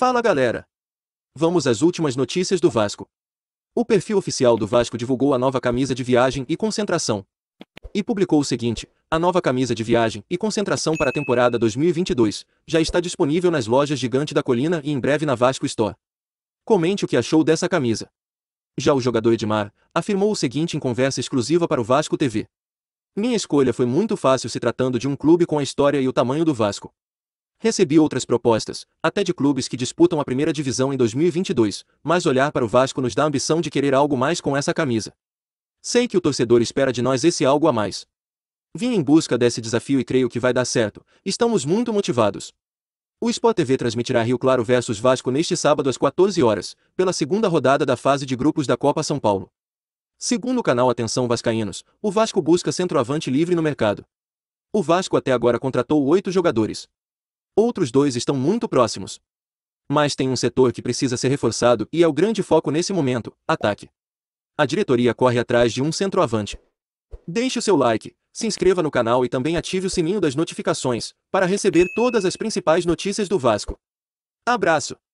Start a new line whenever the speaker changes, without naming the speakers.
Fala galera! Vamos às últimas notícias do Vasco. O perfil oficial do Vasco divulgou a nova camisa de viagem e concentração. E publicou o seguinte: a nova camisa de viagem e concentração para a temporada 2022 já está disponível nas lojas Gigante da Colina e em breve na Vasco Store. Comente o que achou dessa camisa. Já o jogador Edmar afirmou o seguinte em conversa exclusiva para o Vasco TV: Minha escolha foi muito fácil se tratando de um clube com a história e o tamanho do Vasco. Recebi outras propostas, até de clubes que disputam a primeira divisão em 2022, mas olhar para o Vasco nos dá a ambição de querer algo mais com essa camisa. Sei que o torcedor espera de nós esse algo a mais. Vim em busca desse desafio e creio que vai dar certo, estamos muito motivados. O Sport TV transmitirá Rio Claro versus Vasco neste sábado às 14 horas, pela segunda rodada da fase de grupos da Copa São Paulo. Segundo o canal Atenção Vascaínos, o Vasco busca centroavante livre no mercado. O Vasco até agora contratou oito jogadores outros dois estão muito próximos. Mas tem um setor que precisa ser reforçado e é o grande foco nesse momento, ataque. A diretoria corre atrás de um centroavante. Deixe o seu like, se inscreva no canal e também ative o sininho das notificações, para receber todas as principais notícias do Vasco. Abraço!